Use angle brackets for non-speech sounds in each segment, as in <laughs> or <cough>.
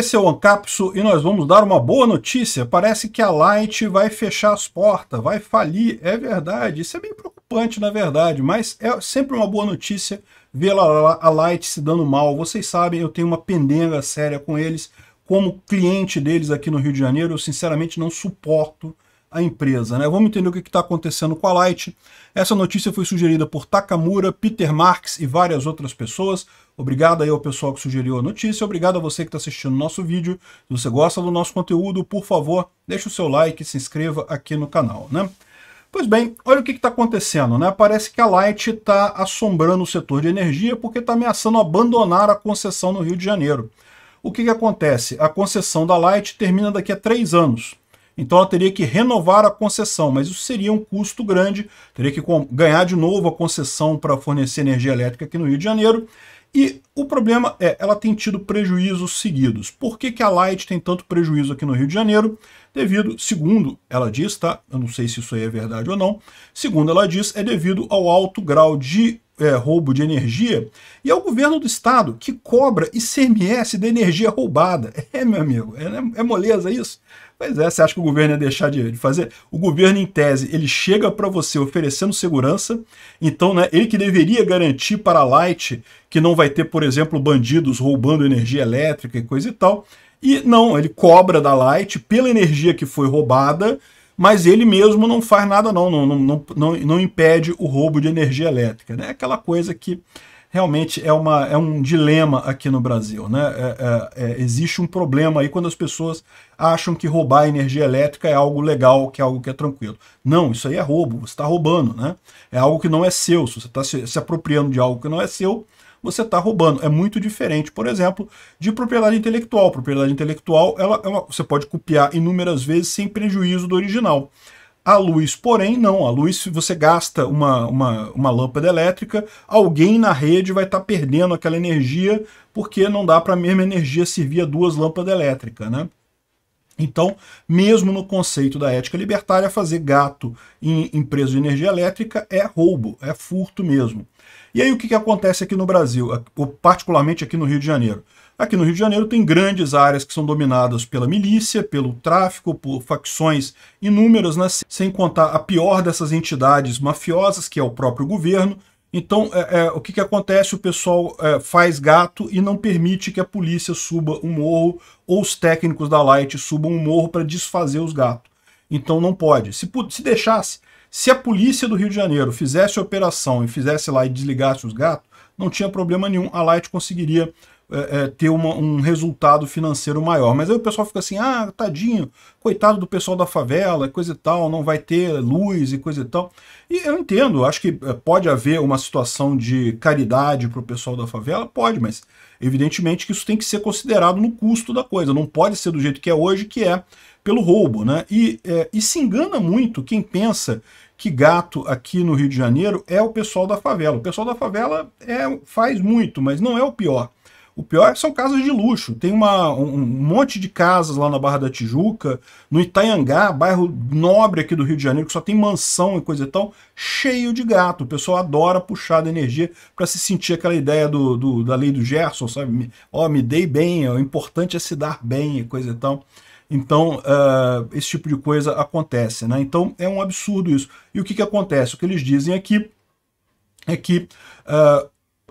Esse é o Ancapsu e nós vamos dar uma boa notícia. Parece que a Light vai fechar as portas, vai falir. É verdade, isso é bem preocupante na verdade, mas é sempre uma boa notícia ver a Light se dando mal. Vocês sabem, eu tenho uma pendenga séria com eles. Como cliente deles aqui no Rio de Janeiro, eu sinceramente não suporto a empresa. Né? Vamos entender o que está acontecendo com a Light. Essa notícia foi sugerida por Takamura, Peter Marx e várias outras pessoas. Obrigado aí ao pessoal que sugeriu a notícia. Obrigado a você que está assistindo o nosso vídeo. Se você gosta do nosso conteúdo, por favor, deixe o seu like e se inscreva aqui no canal. Né? Pois bem, olha o que está acontecendo. Né? Parece que a Light está assombrando o setor de energia porque está ameaçando abandonar a concessão no Rio de Janeiro. O que, que acontece? A concessão da Light termina daqui a três anos então ela teria que renovar a concessão, mas isso seria um custo grande, teria que ganhar de novo a concessão para fornecer energia elétrica aqui no Rio de Janeiro. E o problema é, ela tem tido prejuízos seguidos. Por que, que a Light tem tanto prejuízo aqui no Rio de Janeiro? Devido, segundo ela diz, tá? Eu não sei se isso aí é verdade ou não. Segundo ela diz, é devido ao alto grau de é, roubo de energia, e é o governo do estado que cobra ICMS da energia roubada. <laughs> É, meu amigo, é, é moleza isso? Pois é, você acha que o governo ia deixar de, de fazer? O governo, em tese, ele chega para você oferecendo segurança, então né, ele que deveria garantir para a Light que não vai ter, por exemplo, bandidos roubando energia elétrica e coisa e tal, e não, ele cobra da Light pela energia que foi roubada mas ele mesmo não faz nada não, não, não, não, não impede o roubo de energia elétrica. Né? É né? aquela coisa que realmente é, uma, é um dilema aqui no Brasil. Né? É, é, é, existe um problema aí quando as pessoas acham que roubar energia elétrica é algo legal, que é algo que é tranquilo. Não, isso aí é roubo, você está roubando. Né? É algo que não é seu, se você está se, se apropriando de algo que não é seu, você está roubando. É muito diferente, por exemplo, de propriedade intelectual. Propriedade intelectual ela, ela, você pode copiar inúmeras vezes sem prejuízo do original. A luz, porém, não. A luz, se você gasta uma, uma, uma lâmpada elétrica, alguém na rede vai estar tá perdendo aquela energia, porque não dá para a mesma energia servir a duas lâmpadas elétricas. Né? Então, mesmo no conceito da ética libertária, fazer gato em empresa de energia elétrica é roubo, é furto mesmo. E aí o que, que acontece aqui no Brasil, particularmente aqui no Rio de Janeiro? Aqui no Rio de Janeiro tem grandes áreas que são dominadas pela milícia, pelo tráfico, por facções inúmeras, né? sem contar a pior dessas entidades mafiosas, que é o próprio governo, então, é, é, o que, que acontece? O pessoal é, faz gato e não permite que a polícia suba um morro ou os técnicos da Light subam um morro para desfazer os gatos. Então não pode. Se, se deixasse, se a polícia do Rio de Janeiro fizesse operação e fizesse lá e desligasse os gatos, não tinha problema nenhum, a Light conseguiria é, é, ter uma, um resultado financeiro maior. Mas aí o pessoal fica assim, ah, tadinho, coitado do pessoal da favela, coisa e tal, não vai ter luz e coisa e tal. E eu entendo, acho que é, pode haver uma situação de caridade para o pessoal da favela, pode, mas evidentemente que isso tem que ser considerado no custo da coisa, não pode ser do jeito que é hoje, que é pelo roubo, né? E, é, e se engana muito quem pensa que gato aqui no Rio de Janeiro é o pessoal da favela. O pessoal da favela é, faz muito, mas não é o pior. O pior é são casas de luxo. Tem uma, um, um monte de casas lá na Barra da Tijuca, no Itaiangá, bairro nobre aqui do Rio de Janeiro, que só tem mansão e coisa e tal, cheio de gato. O pessoal adora puxar da energia para se sentir aquela ideia do, do, da lei do Gerson, sabe? Ó, oh, me dei bem, o importante é se dar bem e coisa e tal. Então, uh, esse tipo de coisa acontece, né? Então, é um absurdo isso. E o que, que acontece? O que eles dizem aqui é que uh,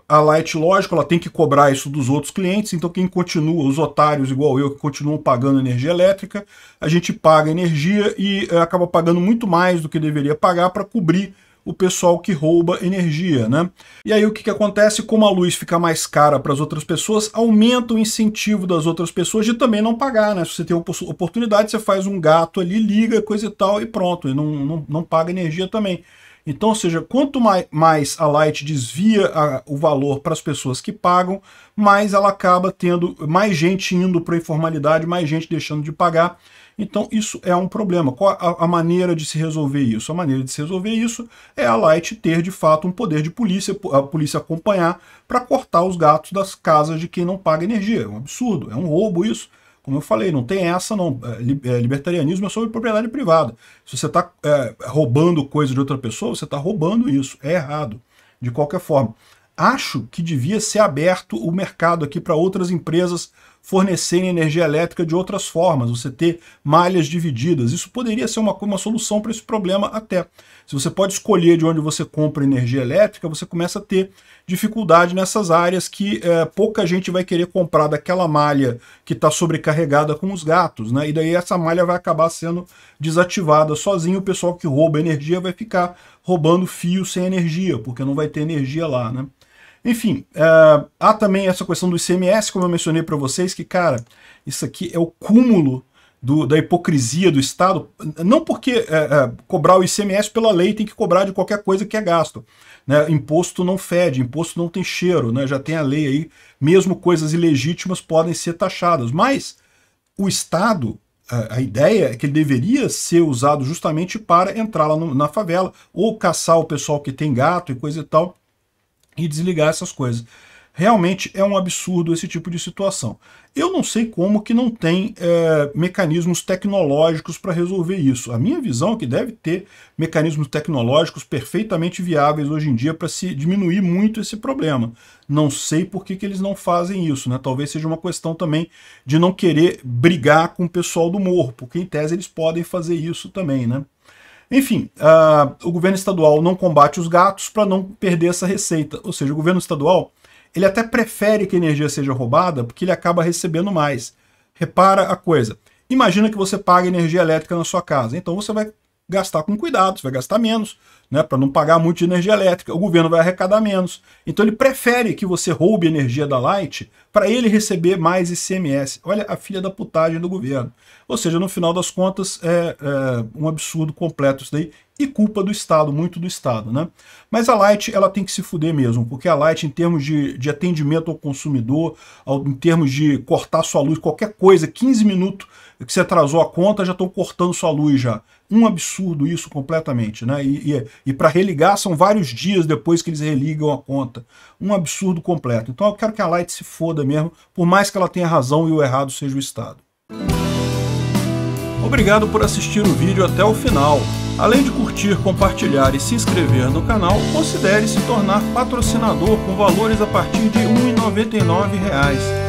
a Light, lógico, ela tem que cobrar isso dos outros clientes, então quem continua, os otários igual eu, que continuam pagando energia elétrica, a gente paga energia e eh, acaba pagando muito mais do que deveria pagar para cobrir o pessoal que rouba energia, né? E aí o que, que acontece? Como a luz fica mais cara para as outras pessoas, aumenta o incentivo das outras pessoas de também não pagar, né? Se você tem oportunidade, você faz um gato ali, liga, coisa e tal, e pronto, e não, não, não paga energia também. Então, ou seja, quanto mais a Light desvia a, o valor para as pessoas que pagam, mais ela acaba tendo mais gente indo para a informalidade, mais gente deixando de pagar. Então, isso é um problema. Qual a, a, maneira de se resolver isso? A maneira de se resolver isso é a Light ter, de fato, um poder de polícia, a polícia acompanhar para cortar os gatos das casas de quem não paga energia. É um absurdo, é um roubo isso. Como eu falei, não tem essa não. É, é, libertarianismo é sobre propriedade privada. Se você está é, roubando coisa de outra pessoa, você está roubando isso. É errado, de qualquer forma. Acho que devia ser aberto o mercado aqui para outras empresas fornecerem energia elétrica de outras formas, você ter malhas divididas. Isso poderia ser uma, uma solução para esse problema até. Se você pode escolher de onde você compra energia elétrica, você começa a ter dificuldade nessas áreas que é, pouca gente vai querer comprar daquela malha que está sobrecarregada com os gatos, né? E daí essa malha vai acabar sendo desativada sozinho, o pessoal que rouba energia vai ficar roubando fio sem energia, porque não vai ter energia lá, né? Enfim, uh, há também essa questão do ICMS, como eu mencionei para vocês, que, cara, isso aqui é o cúmulo do, da hipocrisia do Estado, não porque uh, uh, cobrar o ICMS pela lei tem que cobrar de qualquer coisa que é gasto. Né? Imposto não fede, imposto não tem cheiro, né? já tem a lei aí, mesmo coisas ilegítimas podem ser taxadas. Mas o Estado, a ideia é que ele deveria ser usado justamente para entrar lá no, na favela, ou caçar o pessoal que tem gato e coisa e tal, e desligar essas coisas. Realmente é um absurdo esse tipo de situação. Eu não sei como que não tem é, mecanismos tecnológicos para resolver isso. A minha visão é que deve ter mecanismos tecnológicos perfeitamente viáveis hoje em dia para se diminuir muito esse problema. Não sei por que, que eles não fazem isso. Né? Talvez seja uma questão também de não querer brigar com o pessoal do morro, porque em tese eles podem fazer isso também. Né? Enfim, uh, o governo estadual não combate os gatos para não perder essa receita. Ou seja, o governo estadual ele até prefere que a energia seja roubada porque ele acaba recebendo mais. Repara a coisa. Imagina que você paga energia elétrica na sua casa. Então você vai gastar com cuidado, você vai gastar menos, né, para não pagar muito de energia elétrica. O governo vai arrecadar menos. Então ele prefere que você roube energia da Light para ele receber mais ICMS. Olha a filha da putagem do governo. Ou seja, no final das contas, é, é um absurdo completo isso daí. E culpa do Estado, muito do Estado, né? Mas a Light, ela tem que se fuder mesmo, porque a Light, em termos de, de atendimento ao consumidor, ao, em termos de cortar sua luz, qualquer coisa, 15 minutos que você atrasou a conta, já estão cortando sua luz já. Um absurdo isso completamente, né? E, e, é, e para religar são vários dias depois que eles religam a conta. Um absurdo completo. Então eu quero que a Light se foda mesmo, por mais que ela tenha razão e o errado seja o Estado. Obrigado por assistir o vídeo até o final. Além de curtir, compartilhar e se inscrever no canal, considere se tornar patrocinador com valores a partir de R$ 1,99